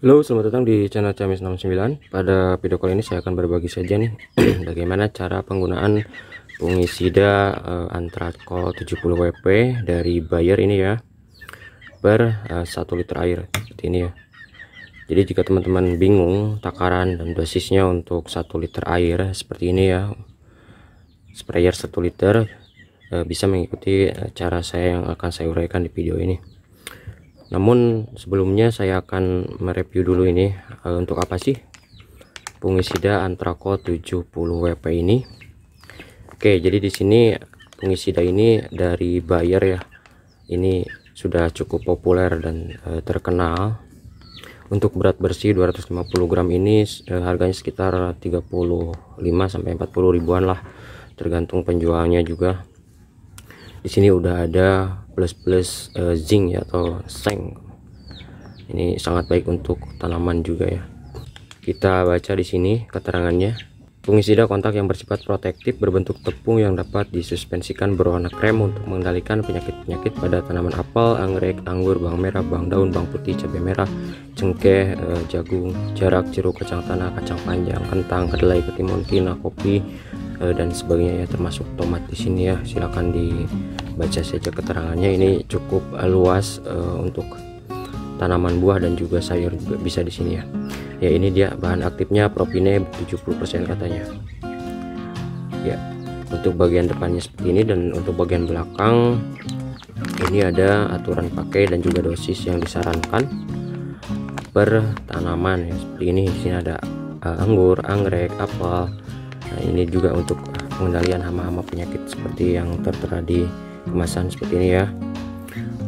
Halo, selamat datang di channel Camis 69. Pada video kali ini saya akan berbagi saja nih bagaimana cara penggunaan fungisida uh, eh, antrakol 70 WP dari Bayer ini ya. Per uh, eh, 1 liter air seperti ini ya. Jadi jika teman-teman bingung takaran dan dosisnya untuk 1 liter air seperti ini ya. Sprayer 1 liter uh, bisa mengikuti cara saya yang akan saya uraikan di video ini namun sebelumnya saya akan mereview dulu ini uh, untuk apa sih fungisida antrako 70 WP ini Oke jadi di sini fungisida ini dari Bayer ya ini sudah cukup populer dan uh, terkenal untuk berat bersih 250 gram ini uh, harganya sekitar 35 sampai 40 ribuan lah tergantung penjualnya juga di sini udah ada plus-plus uh, zinc ya, atau seng ini sangat baik untuk tanaman juga ya kita baca di sini keterangannya fungisida kontak yang bersifat protektif berbentuk tepung yang dapat disuspensikan berwarna krem untuk mengendalikan penyakit-penyakit pada tanaman apel, anggrek, anggur, bawang merah, bawang daun, bawang putih, cabai merah, cengkeh, eh, jagung, jarak, jeruk, kacang tanah, kacang panjang, kentang, kedelai, ketimun, kina, kopi, eh, dan sebagainya ya termasuk tomat di sini ya silakan di baca saja keterangannya ini cukup eh, luas uh, untuk tanaman buah dan juga sayur juga bisa di sini ya. Ya ini dia bahan aktifnya propine 70% katanya. Ya, untuk bagian depannya seperti ini dan untuk bagian belakang ini ada aturan pakai dan juga dosis yang disarankan per tanaman ya seperti ini di sini ada uh, anggur, anggrek, apel. Nah, ini juga untuk pengendalian hama-hama penyakit seperti yang tertera di kemasan seperti ini ya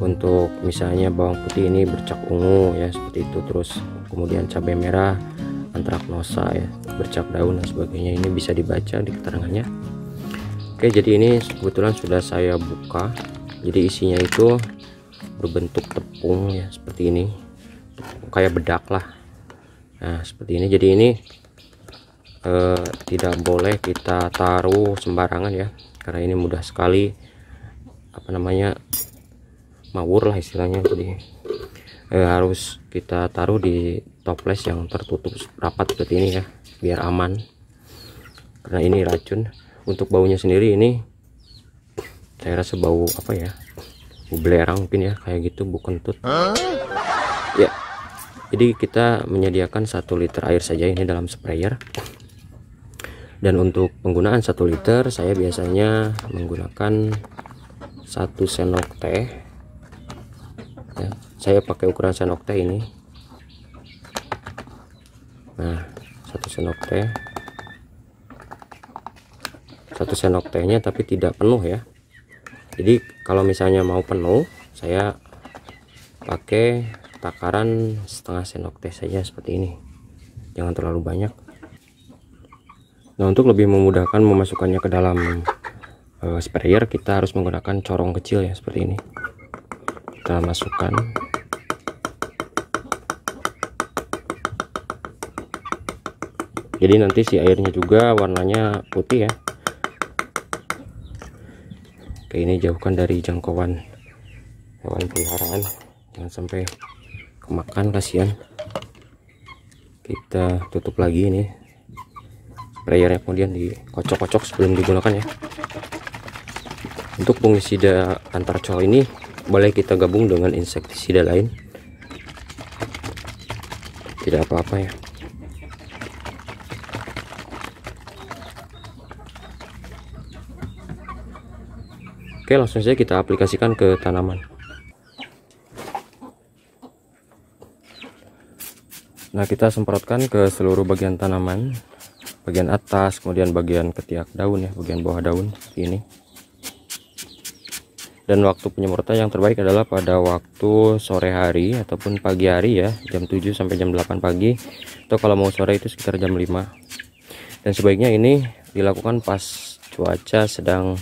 untuk misalnya bawang putih ini bercak ungu ya seperti itu terus kemudian cabai merah antraknosa ya bercak daun dan sebagainya ini bisa dibaca di keterangannya oke jadi ini kebetulan sudah saya buka jadi isinya itu berbentuk tepung ya seperti ini kayak bedak lah nah seperti ini jadi ini eh, tidak boleh kita taruh sembarangan ya karena ini mudah sekali apa namanya mawur lah istilahnya jadi eh, harus kita taruh di toples yang tertutup rapat seperti ini ya biar aman karena ini racun untuk baunya sendiri ini saya rasa bau apa ya belerang mungkin ya kayak gitu bukan tut ya jadi kita menyediakan satu liter air saja ini dalam sprayer dan untuk penggunaan satu liter saya biasanya menggunakan satu sendok teh ya, saya pakai ukuran sendok teh ini nah satu sendok teh satu sendok tehnya tapi tidak penuh ya jadi kalau misalnya mau penuh saya pakai takaran setengah sendok teh saja seperti ini jangan terlalu banyak nah untuk lebih memudahkan memasukkannya ke dalam uh, sprayer kita harus menggunakan corong kecil ya seperti ini kita masukkan jadi nanti si airnya juga warnanya putih ya oke ini jauhkan dari jangkauan hewan peliharaan jangan sampai kemakan kasihan kita tutup lagi ini sprayernya kemudian dikocok-kocok sebelum digunakan ya untuk fungisida antar col ini boleh kita gabung dengan insektisida lain. Tidak apa-apa ya. Oke, langsung saja kita aplikasikan ke tanaman. Nah, kita semprotkan ke seluruh bagian tanaman, bagian atas, kemudian bagian ketiak daun ya, bagian bawah daun ini dan waktu penyemprotan yang terbaik adalah pada waktu sore hari ataupun pagi hari ya jam 7 sampai jam 8 pagi atau kalau mau sore itu sekitar jam 5 dan sebaiknya ini dilakukan pas cuaca sedang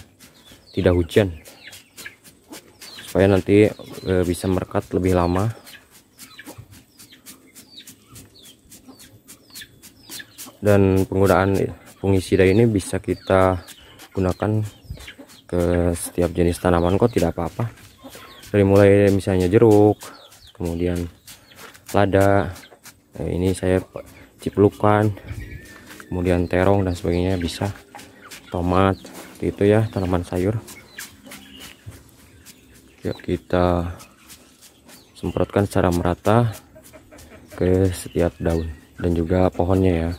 tidak hujan supaya nanti e, bisa merekat lebih lama dan penggunaan fungisida ini bisa kita gunakan ke setiap jenis tanaman kok tidak apa-apa dari mulai misalnya jeruk kemudian lada nah, ini saya ciplukan kemudian terong dan sebagainya bisa tomat itu ya tanaman sayur yuk kita semprotkan secara merata ke setiap daun dan juga pohonnya ya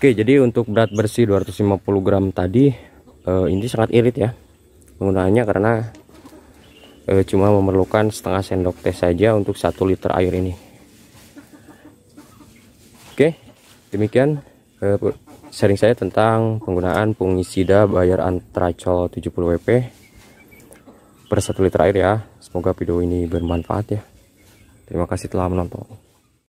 Oke jadi untuk berat bersih 250 gram tadi eh, ini sangat irit ya penggunaannya karena eh, cuma memerlukan setengah sendok teh saja untuk satu liter air ini Oke demikian eh, sharing saya tentang penggunaan fungisida bayar antracol 70 WP per satu liter air ya. Semoga video ini bermanfaat ya. Terima kasih telah menonton.